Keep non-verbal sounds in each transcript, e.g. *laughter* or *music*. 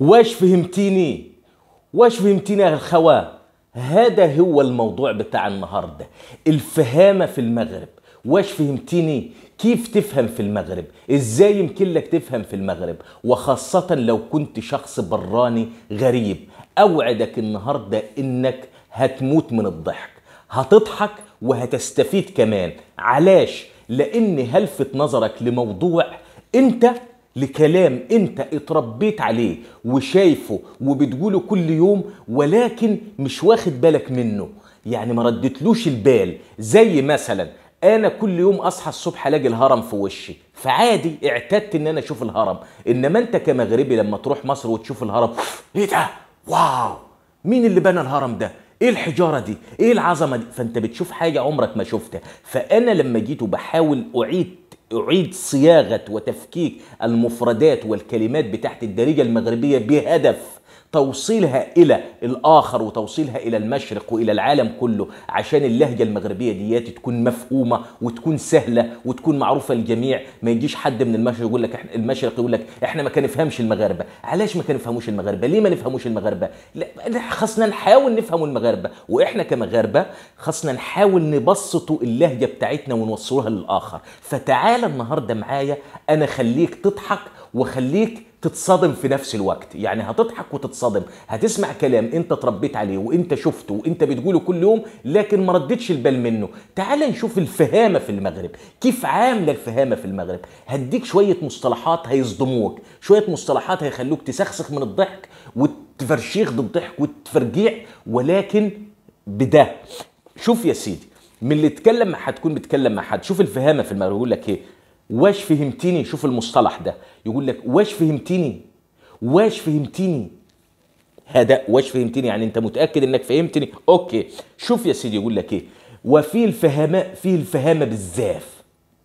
واش فهمتيني واش فهمتيني يا الخواه هذا هو الموضوع بتاع النهارده الفهامه في المغرب واش فهمتيني كيف تفهم في المغرب ازاي يمكن لك تفهم في المغرب وخاصه لو كنت شخص براني غريب اوعدك النهارده انك هتموت من الضحك هتضحك وهتستفيد كمان علاش لان هلفت نظرك لموضوع انت لكلام انت اتربيت عليه وشايفه وبتقوله كل يوم ولكن مش واخد بالك منه يعني ما ردتلوش البال زي مثلا انا كل يوم اصحى الصبح الاقي الهرم في وشي فعادي اعتدت ان انا اشوف الهرم انما انت كمغربي لما تروح مصر وتشوف الهرم ايه ده واو مين اللي بنى الهرم ده ايه الحجاره دي ايه العظمه دي فانت بتشوف حاجه عمرك ما شفتها فانا لما جيت وبحاول اعيد أعيد صياغة وتفكيك المفردات والكلمات بتاعت الدارجة المغربية بهدف توصيلها إلى الآخر وتوصيلها إلى المشرق وإلى العالم كله عشان اللهجة المغربية دياتي تكون مفهومة وتكون سهلة وتكون معروفة للجميع ما يجيش حد من المشرق يقول لك احنا المشرق يقول لك احنا ما كنفهمش المغاربة علاش ما كنفهموش المغاربة ليه ما نفهموش المغاربة لا خصنا نحاول نفهم المغاربة واحنا كمغاربة خصنا نحاول نبسطوا اللهجة بتاعتنا ونوصلوها للآخر فتعال النهاردة معايا أنا خليك تضحك وخليك تتصدم في نفس الوقت يعني هتضحك وتتصدم هتسمع كلام انت اتربيت عليه وانت شفته وانت بتقوله كل يوم لكن ما ردتش البال منه تعال نشوف الفهامه في المغرب كيف عامله الفهامه في المغرب هديك شويه مصطلحات هيصدموك شويه مصطلحات هيخلوك تسخسخ من الضحك وتفرشيخ بالضحك وتفرجيع ولكن بده شوف يا سيدي من اللي اتكلم مع حد تكون بتكلم مع حد شوف الفهامه في المغرب يقول لك ايه واش فهمتني شوف المصطلح ده يقول لك واش فهمتني واش فهمتني هذا واش فهمتني يعني انت متاكد انك فهمتني اوكي شوف يا سيدي يقول لك ايه وفي الفهامه في الفهامه بالزاف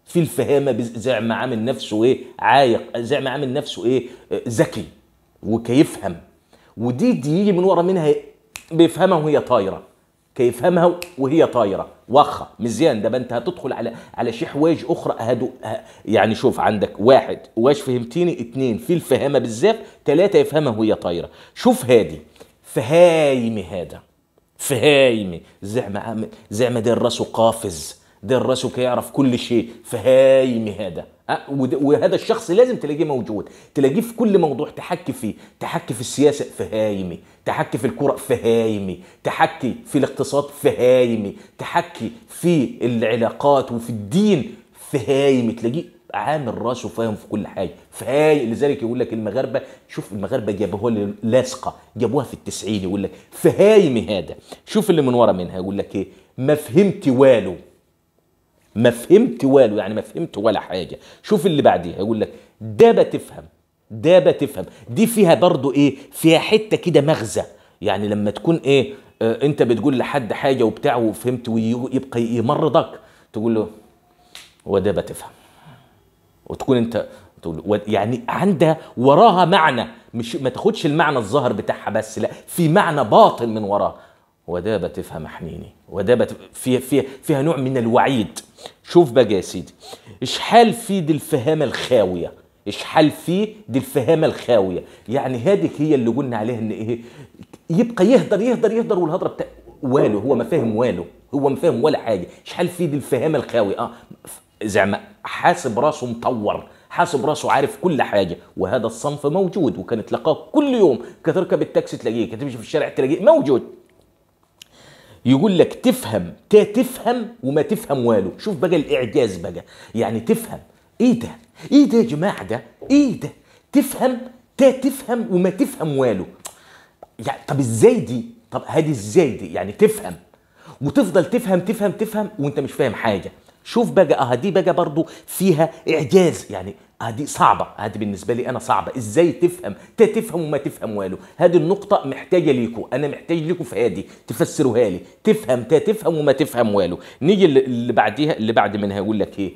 في الفهامه زعم عامل نفسه ايه عايق زعم عامل نفسه ايه ذكي وكيفهم ودي دي يجي من ورا منها بيفهمها وهي طايره كيفهمها وهي طايره وخه مزيان ده انت هتدخل على على شي حوايج اخرى هدو يعني شوف عندك واحد واش فهمتيني اثنين في الفهامه بالذات ثلاثه يفهمها وهي طايره شوف هادي فهايمي هذا فهايمي زعما زعما دير راسه قافز دير راسه كيعرف كل شيء فهايمي هذا أه؟ وهذا الشخص لازم تلاقيه موجود تلاقيه في كل موضوع تحكي فيه تحكي في السياسة فهايمي تحكي في الكرة فهايمي تحكي في الاقتصاد فهايمي تحكي في العلاقات وفي الدين فهايمي تلاقيه عامل راسه فاهم في كل حاجه فهاي لذلك يقول لك المغاربه شوف المغاربه جابوها لاصقه جابوها في التسعين يقول لك فهايم هذا شوف اللي من ورا منها يقول لك ايه ما فهمت والو ما فهمت والو يعني ما فهمت ولا حاجه شوف اللي بعديها يقول لك ده بتفهم ده بتفهم دي فيها برضو ايه فيها حته كده مغزى يعني لما تكون ايه آه انت بتقول لحد حاجه وبتاع وفهمت ويبقى يمرضك تقول له وده بتفهم وتكون انت تقول يعني عندها وراها معنى مش ما تاخدش المعنى الظاهر بتاعها بس لا في معنى باطن من وراها ودابة تفهم حنيني ودابة فيها, فيها, فيها نوع من الوعيد شوف بقى يا سيدي اشحال في دي الفهامة الخاوية اشحال في دي الفهامة الخاوية يعني هذه هي اللي قلنا عليها ان ايه يبقى يهدر يهدر يهدر والهضرة بتاع والو هو ما فاهم والو هو ما فاهم ولا حاجة اشحال في دي الفهامة الخاوية اه زعما حاسب راسه مطور حاسب راسه عارف كل حاجه وهذا الصنف موجود وكان تلقاه كل يوم كتركب التاكسي تلاقيه كتمشي في الشارع تلاقيه موجود يقول لك تفهم تا تفهم وما تفهم والو شوف بقى الاعجاز بقى يعني تفهم ايه ده ايه ده يا جماعه ده ايه ده تفهم تا تفهم وما تفهم والو يعني طب ازاي دي طب هادي ازاي دي يعني تفهم وتفضل تفهم تفهم تفهم وانت مش فاهم حاجه شوف بقى اه دي بقى برضو فيها اعجاز يعني هذه صعبة هذه بالنسبة لي أنا صعبة إزاي تفهم تفهم وما تفهم والو هذه النقطة محتاجة ليكو أنا محتاج ليكو في هذه تفسروها لي تفهم تفهم وما تفهم والو نيجي اللي بعديها اللي بعد منها يقول لك إيه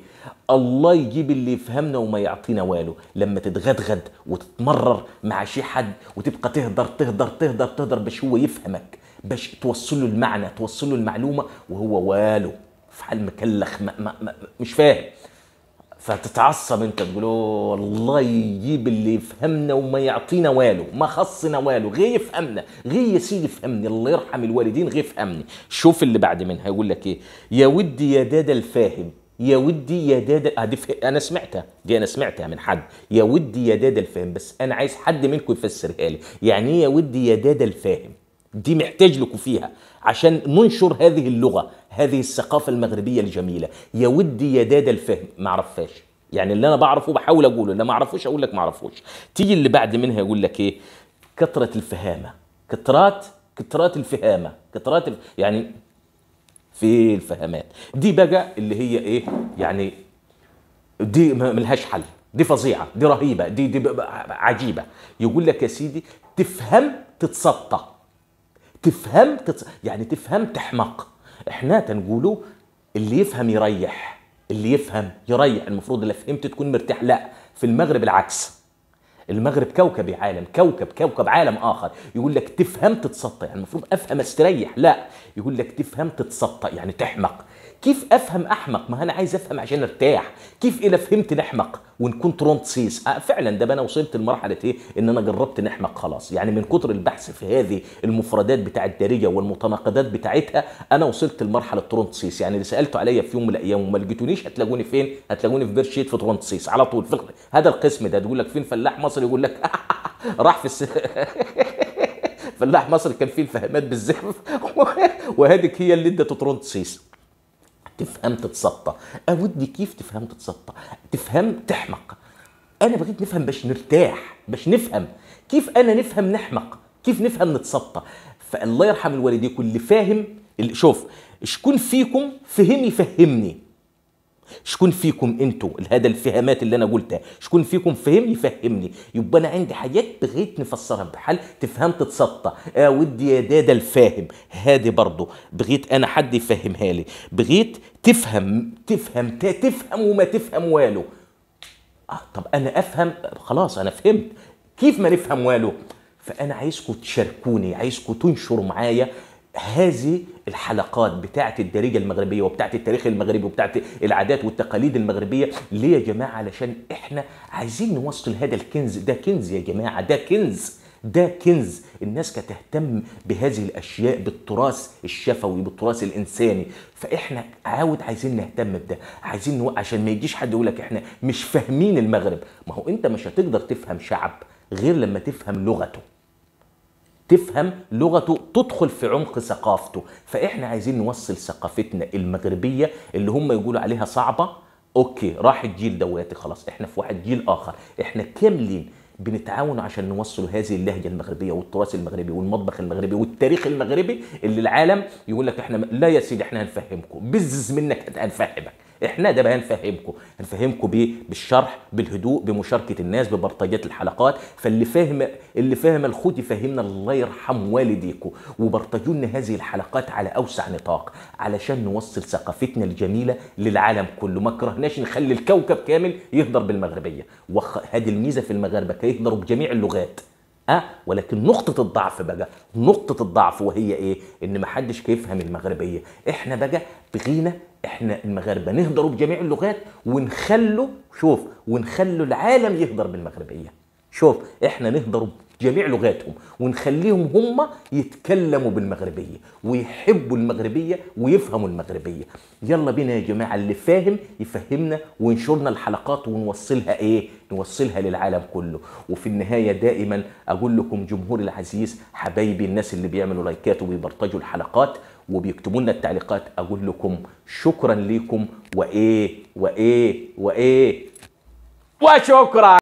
الله يجيب اللي يفهمنا وما يعطينا والو لما تتغدغد وتتمرر مع شي حد وتبقى تهدر تهدر تهدر تهدر باش هو يفهمك باش توصل له المعنى توصل له المعلومة وهو والو في حال مكلخ ما ما ما مش فاهم فتتعصب انت تقول والله يجيب اللي يفهمنا وما يعطينا والو ما خصنا والو غير يفهمنا غير يا سيدي يفهمني الله يرحم الوالدين غير يفهمني شوف اللي بعد منها يقول لك ايه يا ودي يا دادا الفاهم يا ودي يا دادا انا سمعتها دي انا سمعتها من حد يا ودي يا دادا الفاهم بس انا عايز حد منكم يفسرها لي يعني ايه يا ودي يا دادا الفاهم دي محتاج لكم فيها عشان ننشر هذه اللغه هذه الثقافه المغربيه الجميله يا ودي يا داد الفهم ما عرفاش يعني اللي انا بعرفه بحاول اقوله اللي ما اعرفوش اقول لك ما اعرفوش تيجي اللي بعد منها يقول لك ايه كثره الفهامه كثرات كثرات الفهامه كثرات الف... يعني في الفهامات دي بقى اللي هي ايه يعني دي ملهاش حل دي فظيعه دي رهيبه دي دي عجيبه يقول لك يا سيدي تفهم تتسطى تفهم تتس... يعني تفهم تحمق احنا تنقولوا اللي يفهم يريح اللي يفهم يريح المفروض اللي فهمت تكون مرتاح لا في المغرب العكس المغرب كوكب يا عالم كوكب كوكب عالم اخر يقول لك تفهم تتسطى يعني المفروض افهم استريح لا يقول لك تفهم تتسطى يعني تحمق كيف افهم احمق ما انا عايز افهم عشان ارتاح كيف اذا فهمت نحمق ونكون ترونتسيس آه فعلا ده انا وصلت لمرحله ايه ان انا جربت نحمق خلاص يعني من كتر البحث في هذه المفردات بتاع الدارجه والمتناقضات بتاعتها انا وصلت لمرحله ترونتسيس يعني اللي سالته عليا في يوم من الايام وما لقيتونيش هتلاقوني فين هتلاقوني في بيرشيت في ترونتسيس على طول في هذا القسم ده تقول لك فين فلاح مصري يقول لك *laughs* راح في الس... *laughs* فلاح مصر كان فيه الفهمات بالزحف *laughs* وهذه هي اللي ادت ترونتسيس تفهم تتسطى اودي كيف تفهم تتسطى تفهم تحمق انا بغيت نفهم باش نرتاح باش نفهم كيف انا نفهم نحمق كيف نفهم نتسطى فالله يرحم الوالدين كل فاهم شوف شكون فيكم فهم يفهمني شكون فيكم انتو هذا الفهمات اللي انا قلتها شكون فيكم فهم يفهمني يبقى انا عندي حاجات بغيت نفسرها بحل تفهم تتسطى آه ودي يا دادا الفاهم هذه برضه بغيت انا حد يفهمها لي بغيت تفهم تفهم تفهم وما تفهم والو آه طب انا افهم خلاص انا فهمت كيف ما نفهم والو فانا عايزكم تشاركوني عايزكم تنشروا معايا هذه الحلقات بتاعه الدارجه المغربيه وبتاعه التاريخ المغربي وبتاعه العادات والتقاليد المغربيه ليه يا جماعه علشان احنا عايزين نوصل هذا الكنز ده كنز يا جماعه ده كنز ده كنز الناس كتهتم بهذه الاشياء بالتراث الشفوي بالتراث الانساني فاحنا عاود عايزين نهتم بده عايزين نو... عشان ما يجيش حد يقول لك احنا مش فاهمين المغرب ما هو انت مش هتقدر تفهم شعب غير لما تفهم لغته تفهم لغته تدخل في عمق ثقافته فاحنا عايزين نوصل ثقافتنا المغربيه اللي هم يقولوا عليها صعبه اوكي راح الجيل دواتي خلاص احنا في واحد جيل اخر احنا كاملين بنتعاون عشان نوصل هذه اللهجه المغربيه والتراث المغربي والمطبخ المغربي والتاريخ المغربي اللي العالم يقول لك احنا لا يا سيدي احنا هنفهمكم بزز منك هنفهمك احنا ده بقى هنفهمكم هنفهمكم بايه بالشرح بالهدوء بمشاركه الناس ببرطاجات الحلقات فاللي فاهم اللي فاهم الخوت يفهمنا الله يرحم والديكم وبرطجوا لنا هذه الحلقات على اوسع نطاق علشان نوصل ثقافتنا الجميله للعالم كله ما كرهناش نخلي الكوكب كامل يهدر بالمغربيه وهذه الميزه في المغاربه كيهدروا بجميع اللغات أه ولكن نقطة الضعف بقى نقطة الضعف وهي إيه؟ إن محدش كيفهم المغربية، إحنا بقى بغينا احنا المغاربه نهضروا بجميع اللغات ونخلوا شوف ونخلوا العالم يهضر بالمغربيه شوف احنا نهضروا بجميع لغاتهم ونخليهم هم يتكلموا بالمغربية ويحبوا المغربية ويفهموا المغربية يلا بينا يا جماعة اللي فاهم يفهمنا وينشرنا الحلقات ونوصلها ايه نوصلها للعالم كله وفي النهاية دائما اقول لكم جمهوري العزيز حبايبي الناس اللي بيعملوا لايكات وبيبرطجوا الحلقات وبيكتبوا لنا التعليقات اقول لكم شكرا ليكم وايه وايه وايه وشكرا